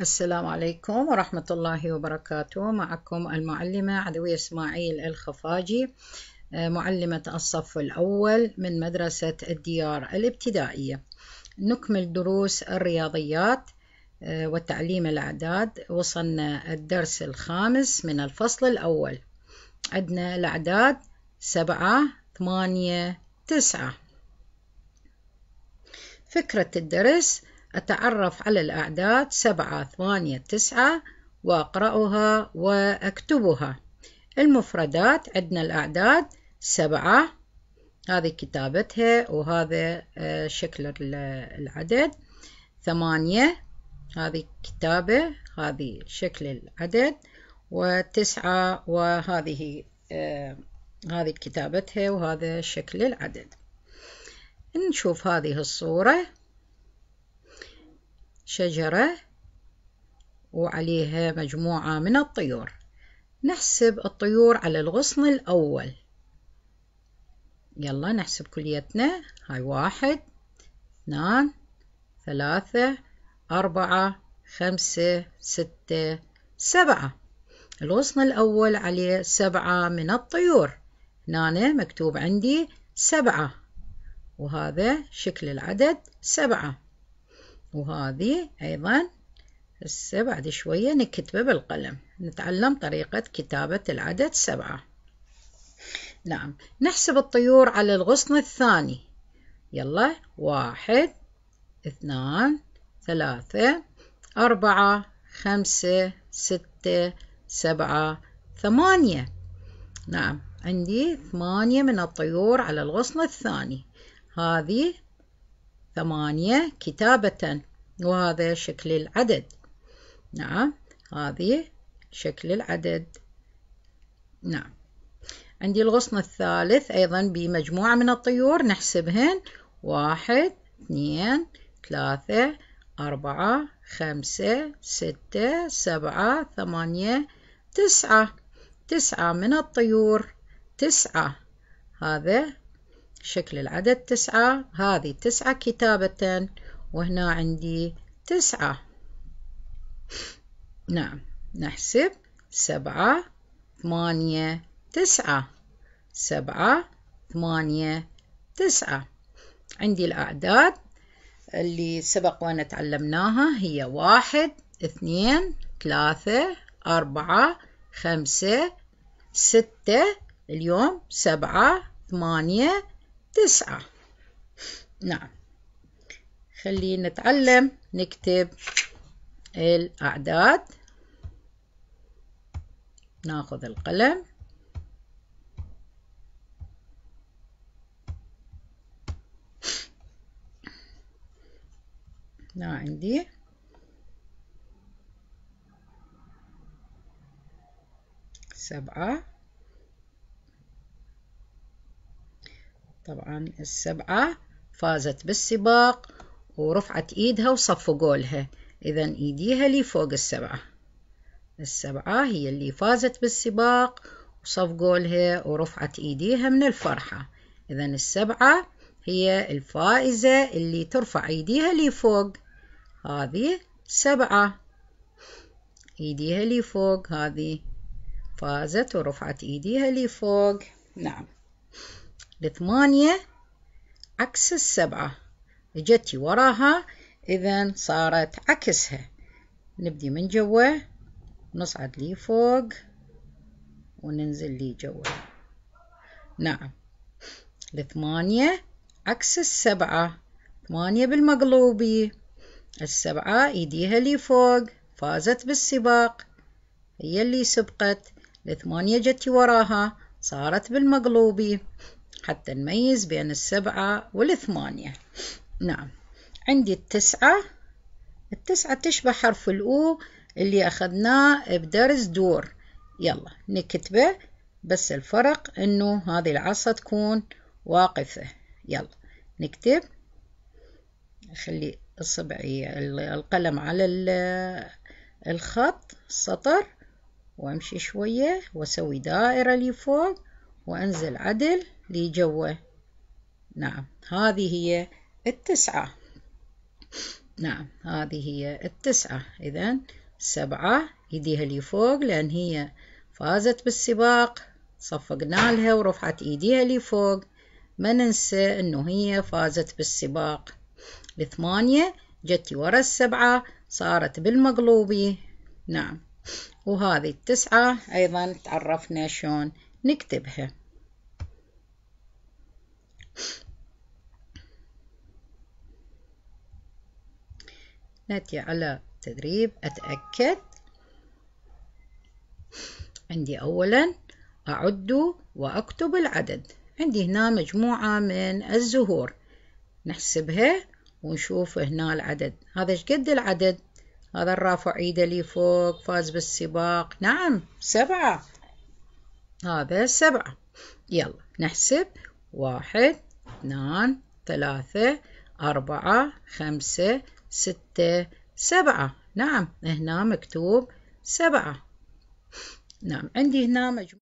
السلام عليكم ورحمة الله وبركاته معكم المعلمة عدوية إسماعيل الخفاجي آه، معلمة الصف الأول من مدرسة الديار الابتدائية نكمل دروس الرياضيات آه، وتعليم الأعداد وصلنا الدرس الخامس من الفصل الأول عندنا الأعداد سبعة ثمانية تسعة فكرة الدرس أتعرف على الأعداد سبعة ثمانية تسعة وأقرأها وأكتبها المفردات عندنا الأعداد سبعة هذه كتابتها وهذا آه، شكل العدد ثمانية هذه كتابة هذه شكل العدد وتسعة وهذه آه، هذه كتابتها وهذا شكل العدد نشوف هذه الصورة شجرة وعليها مجموعة من الطيور نحسب الطيور على الغصن الأول يلا نحسب كليتنا هاي واحد اثنان ثلاثة أربعة خمسة ستة سبعة الغصن الأول عليه سبعة من الطيور هنا مكتوب عندي سبعة وهذا شكل العدد سبعة وهذه أيضا هسه بعد شوية نكتبه بالقلم نتعلم طريقة كتابة العدد سبعة نعم نحسب الطيور على الغصن الثاني يلا واحد اثنان ثلاثة أربعة خمسة ستة سبعة ثمانية نعم عندي ثمانية من الطيور على الغصن الثاني هذه ثمانية كتابة وهذا شكل العدد نعم هذه شكل العدد نعم عندي الغصن الثالث أيضا بمجموعة من الطيور نحسبهن واحد اثنين ثلاثة أربعة خمسة ستة سبعة ثمانية تسعة تسعة من الطيور تسعة هذا شكل العدد تسعة هذه تسعة كتابة وهنا عندي تسعة نعم نحسب سبعة ثمانية تسعة سبعة ثمانية تسعة عندي الأعداد اللي سبق وأنا تعلمناها هي واحد اثنين ثلاثة أربعة خمسة ستة اليوم سبعة ثمانية تسعة نعم خلينا نتعلم نكتب الأعداد ناخذ القلم ما عندي سبعة طبعا السبعة فازت بالسباق ورفعت ايدها وصفوا قولها اذا ايديها لي فوق السبعة السبعة هي اللي فازت بالسباق وصف قولها ورفعت ايديها من الفرحة اذا السبعة هي الفائزة اللي ترفع ايديها لي فوق هذه سبعة ايديها لي فوق هذه فازت ورفعت ايديها لي فوق نعم الثمانية عكس السبعة اجتي وراها إذا صارت عكسها نبدي من جوا نصعد لي فوق وننزل لي جوا نعم الثمانية عكس السبعة ثمانية بالمقلوبي السبعة ايديها لي فوق فازت بالسباق هي اللي سبقت الثمانية جتي وراها صارت بالمقلوبي حتى نميز بين السبعة والثمانية نعم عندي التسعة التسعة تشبه حرف الأو اللي أخذناه بدرس دور يلا نكتبه بس الفرق إنه هذه العصا تكون واقفة يلا نكتب خلي إصبعي القلم على الخط السطر وامشي شوية واسوي دائرة لفوق وانزل عدل لجوه نعم هذه هي التسعة نعم هذه هي التسعة إذا سبعة ايديها اللي فوق لأن هي فازت بالسباق صفقنا لها ورفعت ايديها اللي فوق ما ننسى انه هي فازت بالسباق الثمانية جت ورا السبعة صارت بالمقلوبي نعم وهذه التسعة أيضا تعرفنا شلون نكتبها ناتي على تدريب أتأكد عندي أولا أعد وأكتب العدد عندي هنا مجموعة من الزهور نحسبها ونشوف هنا العدد هذا شقد العدد هذا الرافع ايده لي فوق فاز بالسباق نعم سبعة هذا سبعة يلا نحسب واحد اثنان ثلاثة أربعة خمسة ستة سبعة نعم هنا مكتوب سبعة نعم عندي هنا مجموعة